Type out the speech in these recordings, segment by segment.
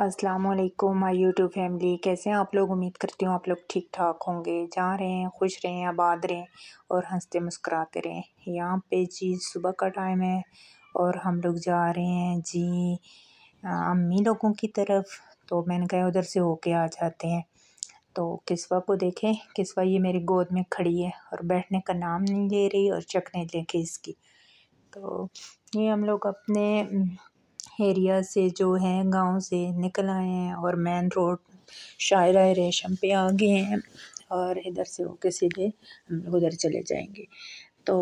अस्सलाम वालेकुम my YouTube family कैसे हैं आप लोग उम्मीद करती हूँ आप लोग ठीक ठाक होंगे जा रहे हैं खुश रहें आबाद रहें और हंसते मुस्कुराते रहें यहाँ पे जी सुबह का टाइम है और हम लोग जा रहे हैं जी अम्मी लोगों की तरफ तो मैंने कहा उधर से होके आ जाते हैं तो किसवा को देखें किसवा ये मेरी गोद में खड़ी है और बैठने का नाम नहीं ले रही और चखने लेके इसकी तो ये हम लोग अपने एरिया से जो है गाँव से निकल आए हैं और मेन रोड शायरा रेशम पे आ गए हैं और इधर से होके सीधे हम लोग उधर चले जाएंगे तो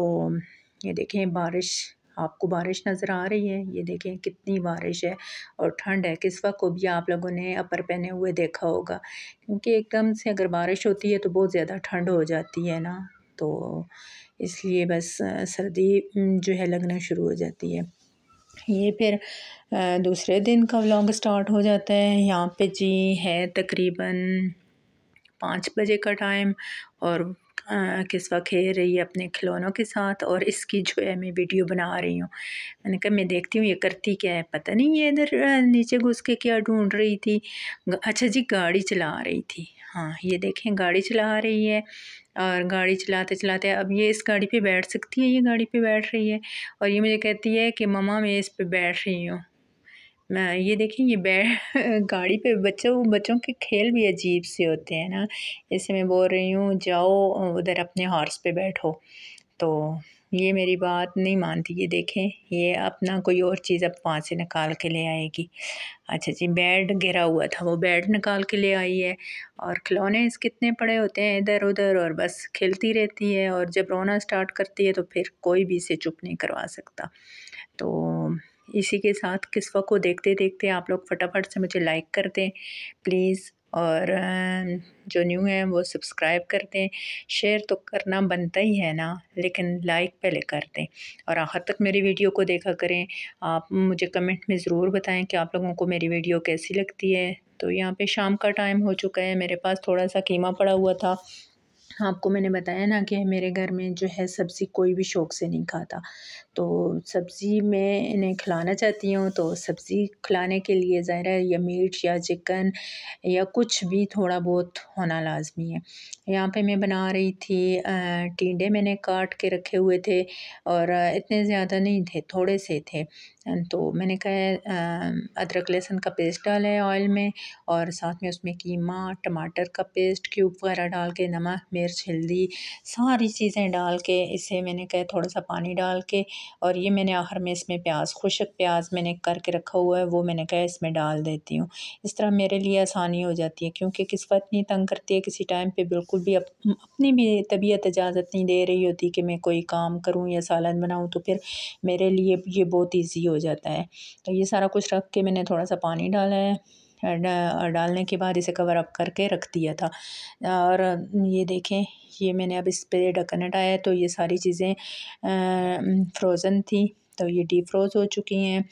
ये देखें बारिश आपको बारिश नज़र आ रही है ये देखें कितनी बारिश है और ठंड है किस वक्त को भी आप लोगों ने अपर पहने हुए देखा होगा क्योंकि एकदम से अगर बारिश होती है तो बहुत ज़्यादा ठंड हो जाती है ना तो इसलिए बस सर्दी जो है लगना शुरू हो जाती है ये फिर दूसरे दिन का व्लॉग स्टार्ट हो जाता है यहाँ पे जी है तकरीबन पाँच बजे का टाइम और वक्त खेल रही है अपने खिलौनों के साथ और इसकी जो है मैं वीडियो बना रही हूँ मैंने कहा मैं देखती हूँ ये करती क्या है पता नहीं ये इधर नीचे घुस के क्या ढूंढ रही थी अच्छा जी गाड़ी चला रही थी हाँ ये देखें गाड़ी चला रही है और गाड़ी चलाते चलाते अब ये इस गाड़ी पे बैठ सकती है ये गाड़ी पे बैठ रही है और ये मुझे कहती है कि ममा मैं इस पे बैठ रही हूँ ये देखें ये बैठ गाड़ी पे बच्चों बच्चों के खेल भी अजीब से होते हैं ना इसे मैं बोल रही हूँ जाओ उधर अपने हॉर्स पे बैठो तो ये मेरी बात नहीं मानती ये देखें ये अपना कोई और चीज़ अब वहाँ से निकाल के ले आएगी अच्छा जी बेड गिरा हुआ था वो बेड निकाल के ले आई है और खिलौने इस कितने पड़े होते हैं इधर उधर और बस खेलती रहती है और जब रोना स्टार्ट करती है तो फिर कोई भी इसे चुप नहीं करवा सकता तो इसी के साथ किस्वा को देखते देखते आप लोग फटाफट से मुझे लाइक कर दें प्लीज़ और um, जो न्यू है वो सब्सक्राइब कर दें शेयर तो करना बनता ही है ना लेकिन लाइक पहले कर दें और आखिर तक मेरी वीडियो को देखा करें आप मुझे कमेंट में ज़रूर बताएं कि आप लोगों को मेरी वीडियो कैसी लगती है तो यहाँ पे शाम का टाइम हो चुका है मेरे पास थोड़ा सा कीमा पड़ा हुआ था आपको मैंने बताया ना कि मेरे घर में जो है सब्ज़ी कोई भी शौक़ से नहीं खाता तो सब्ज़ी मैं इन्हें खिलाना चाहती हूँ तो सब्ज़ी खिलाने के लिए ज़ाहिर है या मीट या चिकन या कुछ भी थोड़ा बहुत होना लाजमी है यहाँ पे मैं बना रही थी टिंडे मैंने काट के रखे हुए थे और इतने ज़्यादा नहीं थे थोड़े से थे तो मैंने कहा अदरक लहसुन का पेस्ट डाला है ऑयल में और साथ में उसमें कीमा टमाटर का पेस्ट क्यूब वगैरह डाल के नमक मिर्च हल्दी सारी चीज़ें डाल के इसे मैंने कहा थोड़ा सा पानी डाल के और ये मैंने आखिर में इसमें प्याज खुशक प्याज मैंने करके रखा हुआ है वो मैंने कहा इसमें डाल देती हूँ इस तरह मेरे लिए आसानी हो जाती है क्योंकि वक्त नहीं तंग करती है किसी टाइम पर बिल्कुल भी अप, अपनी भी तबीयत इजाज़त नहीं दे रही होती कि मैं कोई काम करूँ या सालन बनाऊँ तो फिर मेरे लिए ये बहुत ईजी हो जाता है तो ये सारा कुछ रख के मैंने थोड़ा सा पानी डाला है डालने के बाद इसे कवर अप करके रख दिया था और ये देखें ये मैंने अब इस पर ढक्कन हटाया तो ये सारी चीज़ें फ्रोज़न थी तो ये डीप फ्रोज़ हो चुकी हैं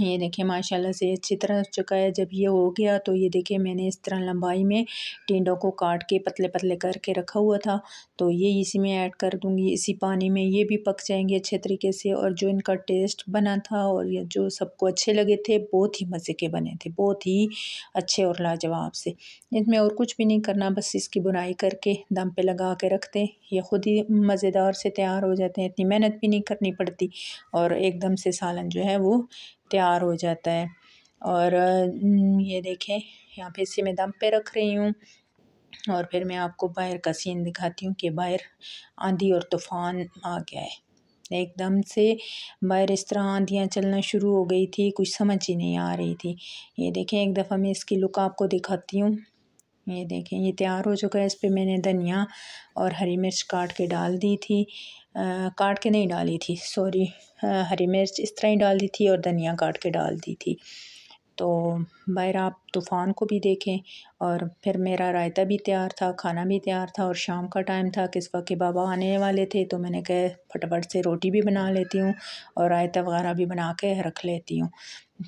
ये देखिए माशाल्लाह से अच्छी तरह चुका है जब ये हो गया तो ये देखिए मैंने इस तरह लंबाई में टेंडों को काट के पतले पतले करके रखा हुआ था तो ये इसी में ऐड कर दूँगी इसी पानी में ये भी पक जाएंगे अच्छे तरीके से और जो इनका टेस्ट बना था और ये जो सबको अच्छे लगे थे बहुत ही मज़े के बने थे बहुत ही अच्छे और लाजवाब से इसमें और कुछ भी नहीं करना बस इसकी बुनाई करके दम पे लगा के रखते ये ख़ुद ही मज़ेदार से तैयार हो जाते हैं इतनी मेहनत भी नहीं करनी पड़ती और एकदम से सालन जो है वो तैयार हो जाता है और ये देखें यहाँ पे इसे मैं दम पे रख रही हूँ और फिर मैं आपको बाहर का सीन दिखाती हूँ कि बाहर आंधी और तूफ़ान आ गया है एकदम से बाहर इस तरह आंधियाँ चलना शुरू हो गई थी कुछ समझ ही नहीं आ रही थी ये देखें एक दफ़ा मैं इसकी लुक आपको दिखाती हूँ ये देखें ये तैयार हो चुका है इस पर मैंने धनिया और हरी मिर्च काट के डाल दी थी आ, काट के नहीं डाली थी सॉरी हरी मिर्च इस तरह ही डाल दी थी और धनिया काट के डाल दी थी तो बाहर आप तूफ़ान को भी देखें और फिर मेरा रायता भी तैयार था खाना भी तैयार था और शाम का टाइम था किस वक्त के बाबा आने वाले थे तो मैंने कहे फटाफट से रोटी भी बना लेती हूँ और रायता वगैरह भी बना के रख लेती हूँ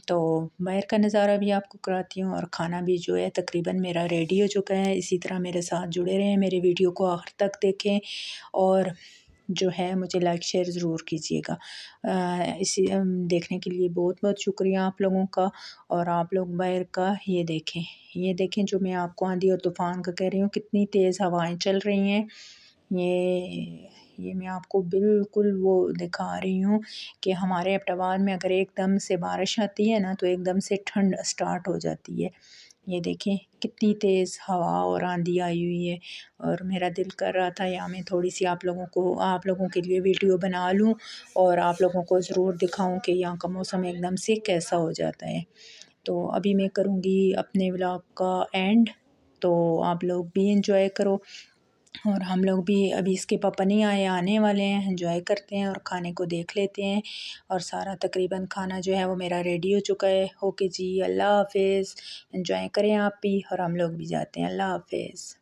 तो बाहर का नज़ारा भी आपको कराती हूँ और खाना भी जो है तकरीबन मेरा रेडी हो चुका है इसी तरह मेरे साथ जुड़े रहें मेरे वीडियो को आखिर तक देखें और जो है मुझे लाइक शेयर ज़रूर कीजिएगा इसी देखने के लिए बहुत बहुत शुक्रिया आप लोगों का और आप लोग बैर का ये देखें ये देखें जो मैं आपको आंधी और तूफ़ान का कह रही हूँ कितनी तेज़ हवाएँ चल रही हैं ये ये मैं आपको बिल्कुल वो दिखा रही हूँ कि हमारे अहमदाबाद में अगर एकदम से बारिश आती है ना तो एकदम से ठंड स्टार्ट हो जाती है ये देखें कितनी तेज़ हवा और आंधी आई हुई है और मेरा दिल कर रहा था या मैं थोड़ी सी आप लोगों को आप लोगों के लिए वीडियो बना लूं और आप लोगों को ज़रूर दिखाऊं कि यहाँ का मौसम एकदम से कैसा हो जाता है तो अभी मैं करूँगी अपने व्लॉग का एंड तो आप लोग भी इंजॉय करो और हम लोग भी अभी इसके पापा नहीं आए आने वाले हैं एंजॉय करते हैं और खाने को देख लेते हैं और सारा तकरीबन खाना जो है वो मेरा रेडी हो चुका है ओके जी अल्लाह हाफिज़ एंजॉय करें आप भी और हम लोग भी जाते हैं अल्लाह हाफिज़